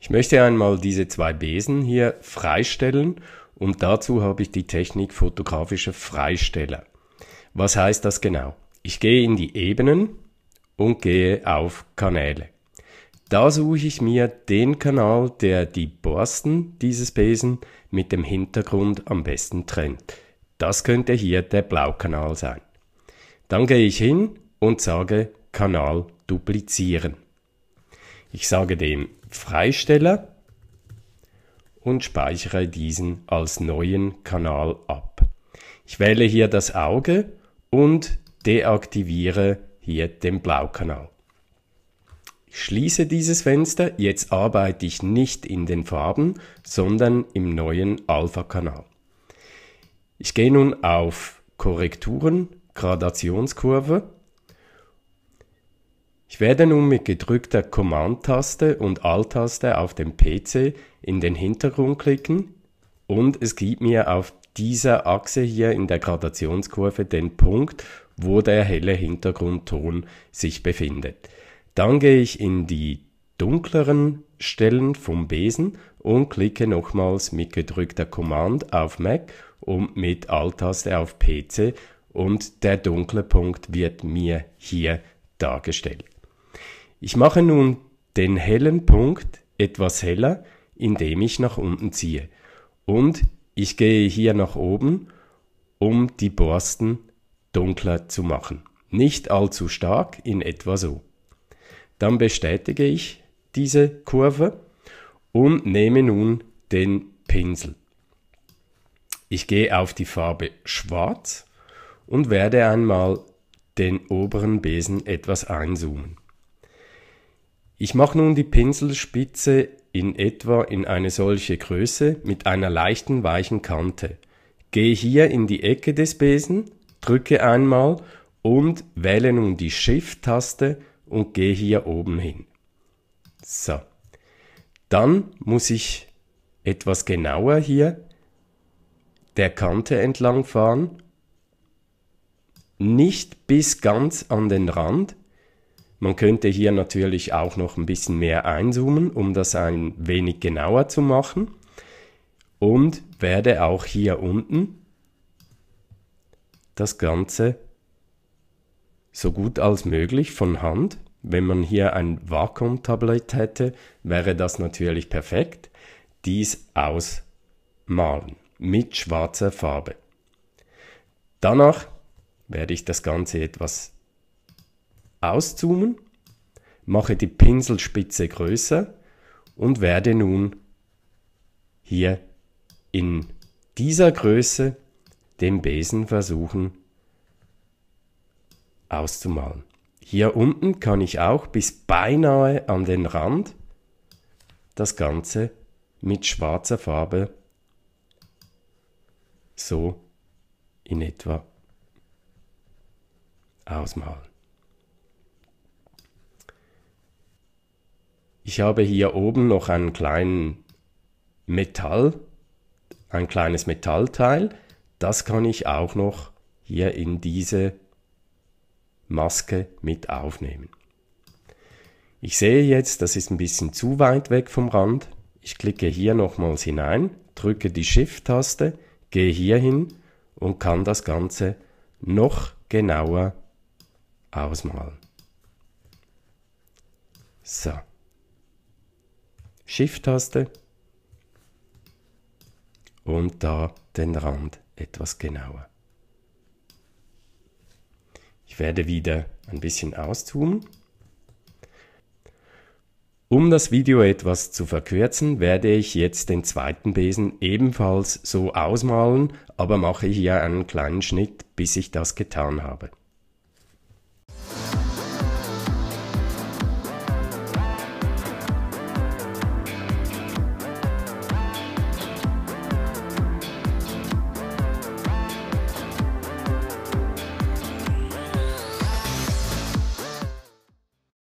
Ich möchte einmal diese zwei Besen hier freistellen und dazu habe ich die Technik fotografischer Freisteller. Was heißt das genau? Ich gehe in die Ebenen und gehe auf Kanäle. Da suche ich mir den Kanal, der die Borsten dieses Besen mit dem Hintergrund am besten trennt. Das könnte hier der Blaukanal sein. Dann gehe ich hin und sage Kanal duplizieren. Ich sage dem Freisteller und speichere diesen als neuen Kanal ab. Ich wähle hier das Auge und deaktiviere hier den Blaukanal. Ich schließe dieses Fenster. Jetzt arbeite ich nicht in den Farben, sondern im neuen Alpha-Kanal. Ich gehe nun auf Korrekturen, Gradationskurve ich werde nun mit gedrückter Command-Taste und Alt-Taste auf dem PC in den Hintergrund klicken und es gibt mir auf dieser Achse hier in der Gradationskurve den Punkt, wo der helle Hintergrundton sich befindet. Dann gehe ich in die dunkleren Stellen vom Besen und klicke nochmals mit gedrückter Command auf Mac und mit Alt-Taste auf PC und der dunkle Punkt wird mir hier dargestellt. Ich mache nun den hellen Punkt etwas heller, indem ich nach unten ziehe. Und ich gehe hier nach oben, um die Borsten dunkler zu machen. Nicht allzu stark, in etwa so. Dann bestätige ich diese Kurve und nehme nun den Pinsel. Ich gehe auf die Farbe Schwarz und werde einmal den oberen Besen etwas einzoomen. Ich mache nun die Pinselspitze in etwa in eine solche Größe mit einer leichten weichen Kante, gehe hier in die Ecke des Besen, drücke einmal und wähle nun die Shift-Taste und gehe hier oben hin. So. Dann muss ich etwas genauer hier der Kante entlang fahren. Nicht bis ganz an den Rand, man könnte hier natürlich auch noch ein bisschen mehr einzoomen, um das ein wenig genauer zu machen. Und werde auch hier unten das Ganze so gut als möglich von Hand. Wenn man hier ein Vakuumtablett hätte, wäre das natürlich perfekt. Dies ausmalen mit schwarzer Farbe. Danach werde ich das Ganze etwas auszoomen, mache die Pinselspitze größer und werde nun hier in dieser Größe den Besen versuchen auszumalen. Hier unten kann ich auch bis beinahe an den Rand das Ganze mit schwarzer Farbe so in etwa ausmalen. Ich habe hier oben noch einen kleinen Metall, ein kleines Metallteil. Das kann ich auch noch hier in diese Maske mit aufnehmen. Ich sehe jetzt, das ist ein bisschen zu weit weg vom Rand. Ich klicke hier nochmals hinein, drücke die Shift-Taste, gehe hier hin und kann das Ganze noch genauer ausmalen. So. Shift-Taste und da den Rand etwas genauer. Ich werde wieder ein bisschen auszoomen. Um das Video etwas zu verkürzen, werde ich jetzt den zweiten Besen ebenfalls so ausmalen, aber mache hier einen kleinen Schnitt, bis ich das getan habe.